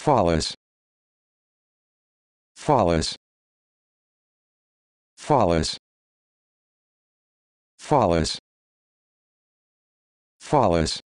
follows follows follows follows follows